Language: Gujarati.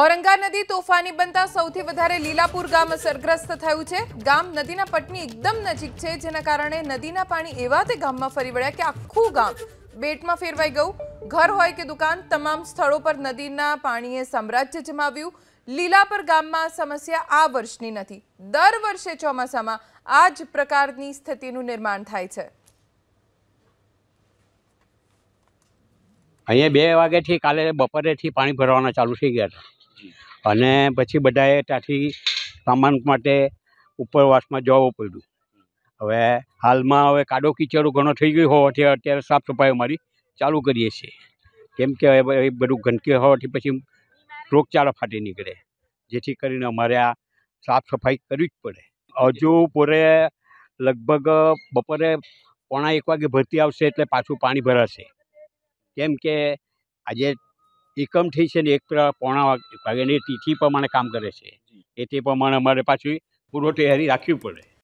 ઓરંગા નદી તોફાની બનતા સૌથી વધારે લીલાપુર ગામ અસરગ્રસ્ત થયું છે ગામ નદીના પટની એકદમ નજીક છે જેના કારણે નદીના પાણી એવા તે ગામમાં ફરી વળ્યા કે આખું ગામ બેટમાં ફેરવાઈ ગયું ઘર હોય કે દુકાન તમામ સ્થળો પર નદીના પાણીએ સામ્રાજ્ય જમાવ્યું લીલાપર ગામમાં સમસ્યા આ વર્ષની નથી દર વર્ષે ચોમાસામાં આ જ પ્રકારની સ્થિતિનું નિર્માણ થાય છે અહીંયા બે વાગ્યાથી કાલે બપોરેથી પાણી ભરવાના ચાલુ થઈ ગયા હતા અને પછી બધાએ ત્યાંથી સામાન માટે ઉપરવાસમાં જવું પડ્યું હવે હાલમાં હવે કાદો કિચડો ઘણો થઈ ગયો હોવાથી અત્યારે સાફ સફાઈ અમારી ચાલુ કરીએ છીએ કેમ કે એ બધું ગંદકી હોવાથી પછી રોગચાળો ફાટી નીકળે જેથી કરીને અમારે આ સાફ સફાઈ કરવી જ પડે હજુ પૂરે લગભગ બપોરે પોણા એક વાગે ભરતી આવશે એટલે પાછું પાણી ભરાશે કેમ કે આજે એકમ થઈ છે ને એક પોણા વાગે એની તિથિ પ્રમાણે કામ કરે છે એ તે પ્રમાણે અમારે પાછી પૂર્વ તૈયારી રાખવી પડે